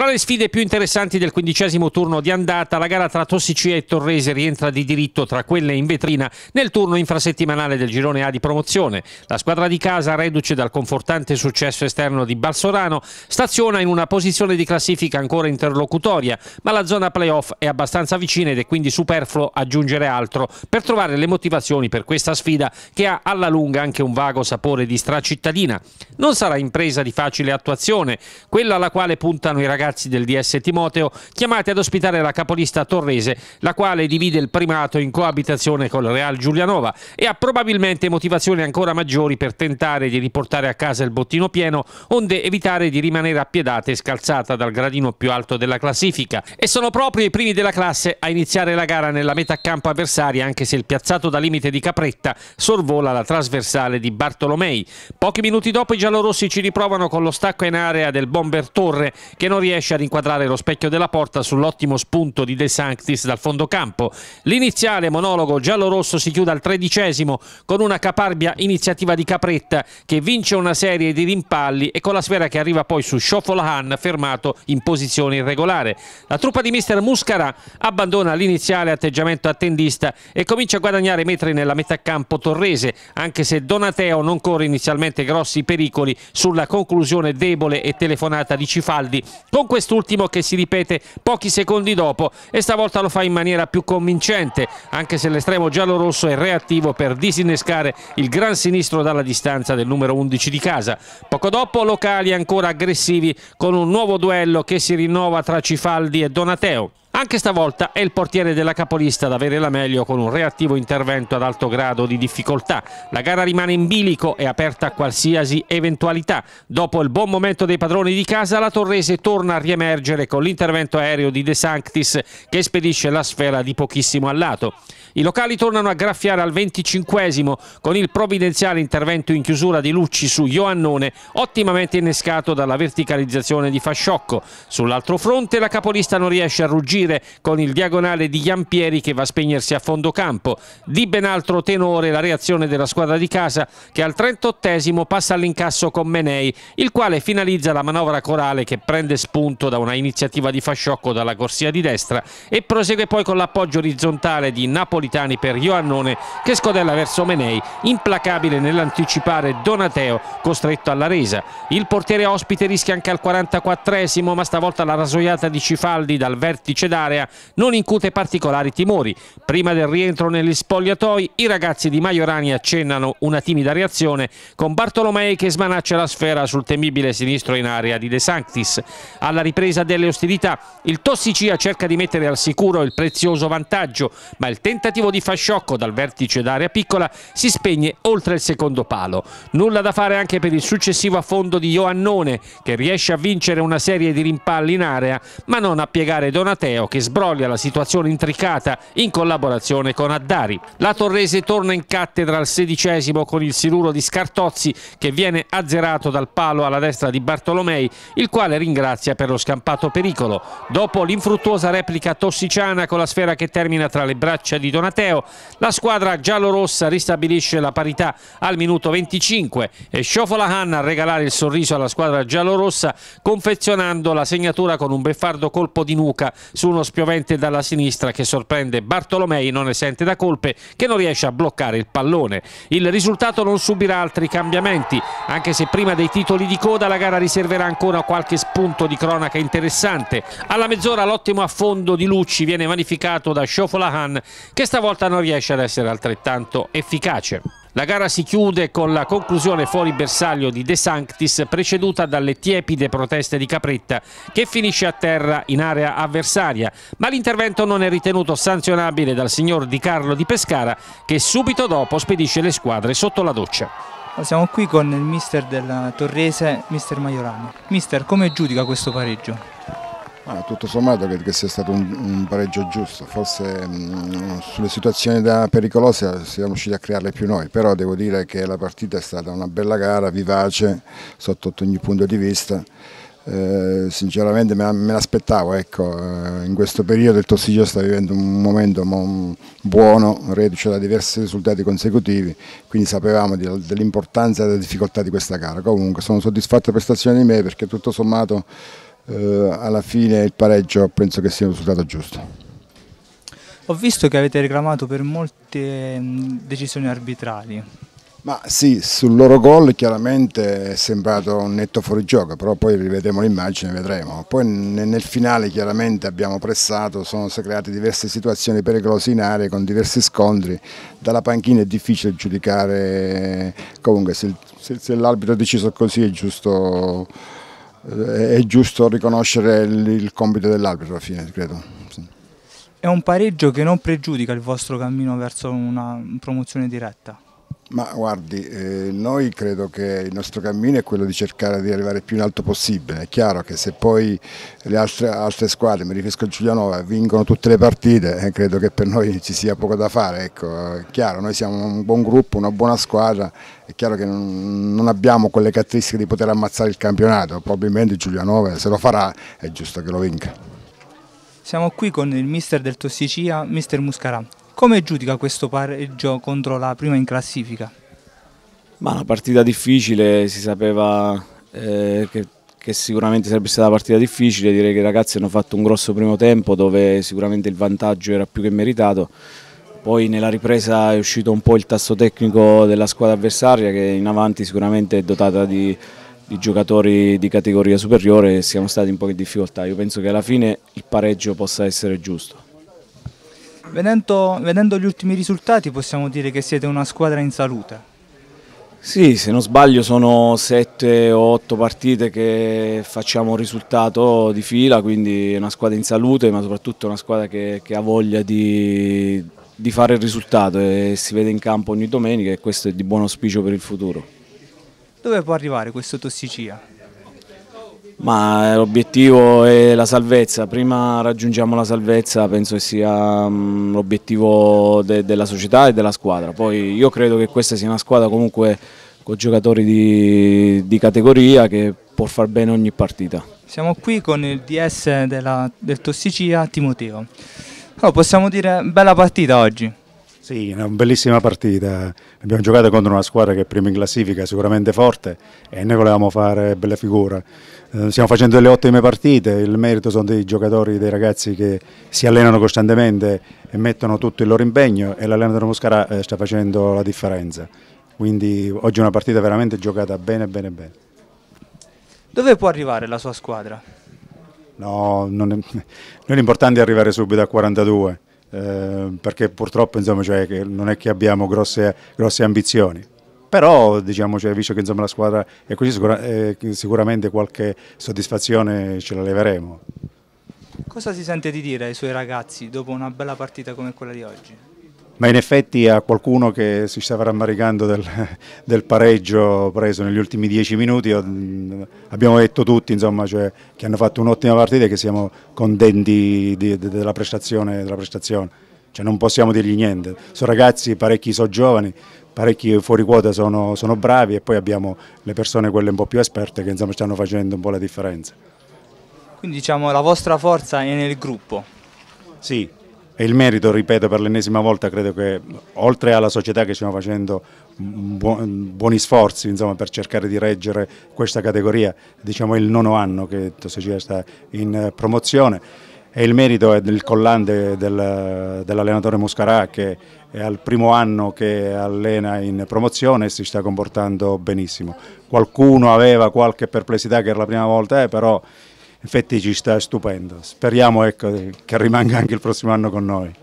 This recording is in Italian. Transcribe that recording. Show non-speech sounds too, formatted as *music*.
Tra le sfide più interessanti del quindicesimo turno di andata, la gara tra Tossicea e Torrese rientra di diritto tra quelle in vetrina nel turno infrasettimanale del girone A di promozione. La squadra di casa, reduce dal confortante successo esterno di Balsorano, staziona in una posizione di classifica ancora interlocutoria, ma la zona playoff è abbastanza vicina ed è quindi superfluo aggiungere altro per trovare le motivazioni per questa sfida che ha alla lunga anche un vago sapore di stracittadina. Non sarà impresa di facile attuazione, quella alla quale puntano i ragazzi ragazzi del DS Timoteo chiamati ad ospitare la capolista torrese, la quale divide il primato in coabitazione col Real Giulianova e ha probabilmente motivazioni ancora maggiori per tentare di riportare a casa il bottino pieno, onde evitare di rimanere appiedata e scalzata dal gradino più alto della classifica. E sono proprio i primi della classe a iniziare la gara nella metà campo avversaria, anche se il piazzato da limite di Capretta sorvola la trasversale di Bartolomei. Pochi minuti dopo i giallorossi ci riprovano con lo stacco in area del bomber Torre che non riesce riesce a rinquadrare lo specchio della porta sull'ottimo spunto di De Sanctis dal fondo campo. L'iniziale monologo giallo-rosso si chiude al tredicesimo con una caparbia iniziativa di Capretta che vince una serie di rimpalli e con la sfera che arriva poi su Schofolahan fermato in posizione irregolare. La truppa di mister Muscara abbandona l'iniziale atteggiamento attendista e comincia a guadagnare metri nella metà campo torrese anche se Donateo non corre inizialmente grossi pericoli sulla conclusione debole e telefonata di Cifaldi con quest'ultimo che si ripete pochi secondi dopo e stavolta lo fa in maniera più convincente, anche se l'estremo giallo-rosso è reattivo per disinnescare il gran sinistro dalla distanza del numero 11 di casa. Poco dopo locali ancora aggressivi con un nuovo duello che si rinnova tra Cifaldi e Donateo. Anche stavolta è il portiere della capolista ad avere la meglio con un reattivo intervento ad alto grado di difficoltà. La gara rimane in bilico e aperta a qualsiasi eventualità. Dopo il buon momento dei padroni di casa, la Torrese torna a riemergere con l'intervento aereo di De Sanctis che spedisce la sfera di pochissimo al lato. I locali tornano a graffiare al 25 esimo con il provvidenziale intervento in chiusura di Lucci su Ioannone, ottimamente innescato dalla verticalizzazione di Fasciocco. Sull'altro fronte la capolista non riesce a ruggire reagire con il diagonale di Giampieri che va a spegnersi a fondo campo. Di ben altro tenore la reazione della squadra di casa che al 38esimo passa all'incasso con Menei, il quale finalizza la manovra corale che prende spunto da una iniziativa di Fasciocco dalla corsia di destra e prosegue poi con l'appoggio orizzontale di Napolitani per Ioannone che scodella verso Menei, implacabile nell'anticipare Donateo costretto alla resa. Il portiere ospite rischia anche al 44esimo ma stavolta la rasoiata di Cifaldi dal vertice d'area non incute particolari timori. Prima del rientro negli spogliatoi i ragazzi di Majorani accennano una timida reazione con Bartolomei che smanaccia la sfera sul temibile sinistro in area di De Sanctis. Alla ripresa delle ostilità il Tossicia cerca di mettere al sicuro il prezioso vantaggio ma il tentativo di Fasciocco dal vertice d'area piccola si spegne oltre il secondo palo. Nulla da fare anche per il successivo affondo di Ioannone che riesce a vincere una serie di rimpalli in area ma non a piegare Donateo Cesareo che sbroglia la situazione intricata in collaborazione con Addari. La Torrese torna in cattedra al sedicesimo con il siluro di Scartozzi che viene azzerato dal palo alla destra di Bartolomei, il quale ringrazia per lo scampato pericolo. Dopo l'infruttuosa replica tossiciana con la sfera che termina tra le braccia di Donateo, la squadra giallorossa ristabilisce la parità al minuto 25 e Hanna a regalare il sorriso alla squadra giallorossa confezionando la segnatura con un beffardo colpo di nuca sul 41 spiovente dalla sinistra che sorprende Bartolomei non esente da colpe che non riesce a bloccare il pallone. Il risultato non subirà altri cambiamenti anche se prima dei titoli di coda la gara riserverà ancora qualche spunto di cronaca interessante. Alla mezz'ora l'ottimo affondo di Lucci viene vanificato da Schofolahan che stavolta non riesce ad essere altrettanto efficace. La gara si chiude con la conclusione fuori bersaglio di De Sanctis preceduta dalle tiepide proteste di Capretta che finisce a terra in area avversaria, ma l'intervento non è ritenuto sanzionabile dal signor Di Carlo di Pescara che subito dopo spedisce le squadre sotto la doccia. Oh, siamo qui con il mister della Torrese, mister Maiorano. Mister, come giudica questo pareggio? Ah, tutto sommato credo che sia stato un, un pareggio giusto, forse mh, mm, sulle situazioni da pericolose eh, siamo riusciti a crearle più noi, però devo dire che la partita è stata una bella gara, vivace sotto ogni punto di vista. Eh, sinceramente me, me l'aspettavo, ecco, eh, in questo periodo il Tossigio sta vivendo un momento buono, reduce da diversi risultati consecutivi, quindi sapevamo dell'importanza e della difficoltà di questa gara. Comunque sono soddisfatto della prestazione di me perché tutto sommato eh, alla fine il pareggio penso che sia un risultato giusto. Ho visto che avete reclamato per molte mm, decisioni arbitrali. Ma sì, sul loro gol chiaramente è sembrato un netto fuorigioco, però poi rivedremo l'immagine, e vedremo. Poi nel finale chiaramente abbiamo pressato, sono state create diverse situazioni pericolose in area con diversi scontri. Dalla panchina è difficile giudicare, comunque se, se l'arbitro ha deciso così è giusto eh, è giusto riconoscere il, compito dell'arbitro alla fine, credo. Sì. È un pareggio che non pregiudica il vostro cammino verso una promozione diretta? Ma guardi, eh, noi credo che il nostro cammino è quello di cercare di arrivare più in alto possibile. È chiaro che se poi le altre, altre squadre, mi riferisco al Giulianova, vincono tutte le partite, eh, credo che per noi ci sia poco da fare. Ecco, è chiaro, noi siamo un buon gruppo, una buona squadra, è chiaro che non, non abbiamo quelle caratteristiche di poter ammazzare il campionato. Probabilmente Giulianova se lo farà è giusto che lo vinca. Siamo qui con il mister del Tossicia, mister Muscarà. Come giudica questo pareggio contro la prima in classifica? Ma una partita difficile, si sapeva eh, che, che, sicuramente sarebbe stata una partita difficile, direi che i ragazzi hanno fatto un grosso primo tempo dove sicuramente il vantaggio era più che meritato, poi nella ripresa è uscito un po' il tasso tecnico della squadra avversaria che in avanti sicuramente è dotata di, di giocatori di categoria superiore e siamo stati in poche difficoltà, io penso che alla fine il pareggio possa essere giusto. Vedendo, vedendo gli ultimi risultati possiamo dire che siete una squadra in salute. Sì, se non sbaglio sono 7 o 8 partite che facciamo un risultato di fila, quindi è una squadra in salute, ma soprattutto è una squadra che, che ha voglia di, di, fare il risultato e si vede in campo ogni domenica e questo è di buon auspicio per il futuro. Dove può arrivare questo Tossicia? Ma eh, l'obiettivo è la salvezza, prima raggiungiamo la salvezza, penso che sia mm, l'obiettivo de della società e della squadra. Poi io credo che questa sia una squadra comunque con giocatori di, di categoria che può far bene ogni partita. Siamo qui con il DS della, del Tossicia, Timoteo. Oh, possiamo dire bella partita oggi. Sì, una bellissima partita. Abbiamo giocato contro una squadra che è prima in classifica, sicuramente forte, e noi volevamo fare bella figura. Eh, stiamo facendo delle ottime partite, il merito sono dei giocatori, dei ragazzi che si allenano costantemente e mettono tutto il loro impegno e l'allenatore Moscara eh, sta facendo la differenza. Quindi oggi è una partita veramente giocata bene, bene, bene. Dove può arrivare la sua squadra? No, non è, *laughs* non è arrivare subito a 42 Ehm, perché purtroppo insomma, cioè, non è che abbiamo grosse, grosse ambizioni. Però diciamo, cioè, visto che insomma, la squadra è così, sicura, eh, sicuramente qualche soddisfazione ce la leveremo. Cosa si sente di dire ai suoi ragazzi dopo una bella partita come quella di oggi? ma in effetti a qualcuno che si stava rammaricando del, *laughs* del pareggio preso negli ultimi dieci minuti, eh, abbiamo detto tutti insomma, cioè, che hanno fatto un'ottima partita e che siamo contenti di, di, della prestazione. Della prestazione. Cioè, non possiamo dirgli niente, sono ragazzi, parecchi sono giovani, parecchi fuori quota sono, sono, bravi e poi abbiamo le persone quelle un po' più esperte che insomma, stanno facendo un po' la differenza. Quindi diciamo la vostra forza è nel gruppo? Sì, e il merito, ripeto per l'ennesima volta, credo che oltre alla società che stiamo facendo buoni sforzi insomma, per cercare di reggere questa categoria, diciamo il nono anno che Tosegea sta in eh, promozione, e il merito è del collante del, dell'allenatore Muscarà che è al primo anno che allena in promozione e si sta comportando benissimo. Qualcuno aveva qualche perplessità che era la prima volta, eh, però infatti ci sta stupendo. Speriamo ecco, che rimanga anche il prossimo anno con noi.